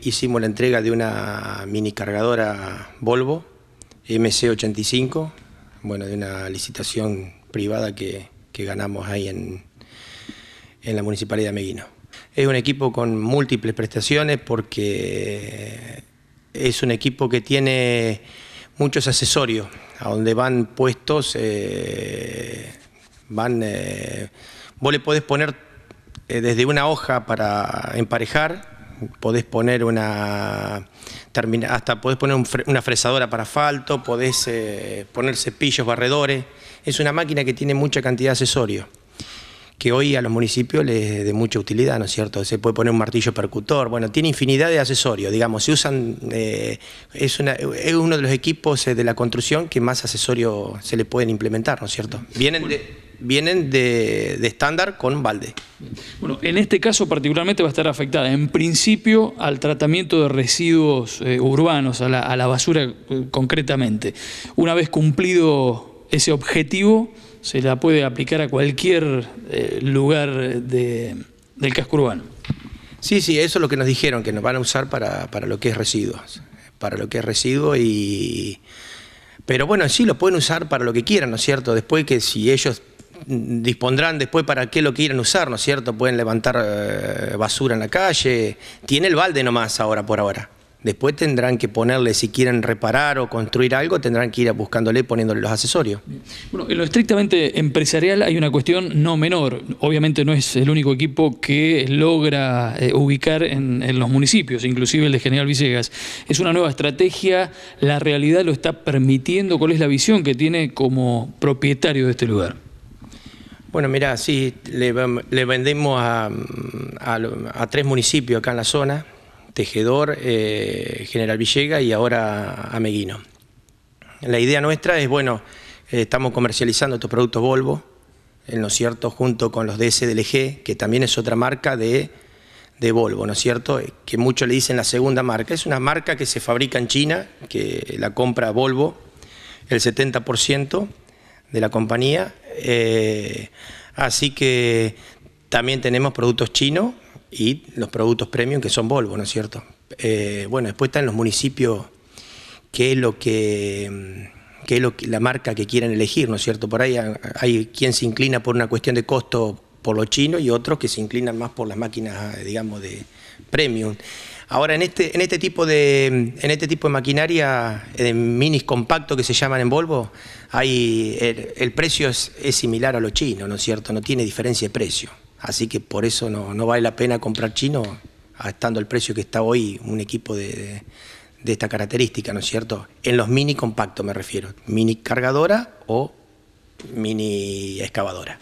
Hicimos la entrega de una mini cargadora Volvo MC85, bueno, de una licitación privada que, ganamos ahí en, la Municipalidad de Meguino. Es un equipo con múltiples prestaciones porque es un equipo que tiene muchos accesorios, a donde van puestos, eh, van, eh, vos le podés poner eh, desde una hoja para emparejar, podés poner una hasta podés poner una fresadora para asfalto, podés eh, poner cepillos, barredores. Es una máquina que tiene mucha cantidad de accesorios que hoy a los municipios les es de mucha utilidad, ¿no es cierto? Se puede poner un martillo percutor, bueno, tiene infinidad de accesorios, digamos, se usan, eh, es, una, es, uno de los equipos eh, de la construcción que más accesorios se le pueden implementar, ¿no es cierto? Vienen de vienen de estándar con balde. Bueno, en este caso particularmente va a estar afectada en principio al tratamiento de residuos eh, urbanos, a la, basura eh, concretamente. Una vez cumplido ese objetivo, se la puede aplicar a cualquier eh, lugar del casco urbano. Sí, sí, eso es lo que nos dijeron, que nos van a usar para, lo que es residuos, para lo que es residuo y... Pero bueno, sí, lo pueden usar para lo que quieran, ¿no es cierto? Después que si ellos dispondrán después para qué lo quieran usar, ¿no es cierto? Pueden levantar eh, basura en la calle, tiene el balde nomás ahora por ahora. Después tendrán que ponerle, si quieren reparar o construir algo, tendrán que ir buscándole, poniéndole los accesorios. Bueno, en lo estrictamente empresarial hay una cuestión no menor. Obviamente no es el único equipo que logra eh, ubicar en, en, los municipios, inclusive el de General Villegas. Es una nueva estrategia, la realidad lo está permitiendo. ¿Cuál es la visión que tiene como propietario de este lugar? Bueno, mira, sí, le, vendemos a, tres municipios acá en la zona, Tejedor, eh, General Villega y ahora a Meguino. La idea nuestra es, bueno, eh, estamos comercializando estos productos Volvo, ¿eh? ¿no es cierto?, junto con los de DLG, que también es otra marca de, de Volvo, ¿no es cierto?, que muchos le dicen la segunda marca. Es una marca que se fabrica en China, que la compra Volvo, el 70% de la compañía, eh, así que también tenemos productos chinos y los productos premium que son Volvo, ¿no es cierto? Eh, bueno, después están los municipios, qué es lo que qué es lo que, la marca que quieren elegir, ¿no es cierto? Por ahí hay quien se inclina por una cuestión de costo por lo chino y otros que se inclinan más por las máquinas, eh, digamos, de premium. Ahora, en este, en este, tipo, de, en este tipo de maquinaria, eh, de minis compacto que se llaman en Volvo, hay, el, precio es, similar a lo chino, ¿no es cierto? No tiene diferencia de precio. Así que por eso no, vale la pena comprar chino, estando el precio que está hoy un equipo de, de, esta característica, ¿no es cierto? En los mini compactos me refiero, mini cargadora o mini excavadora.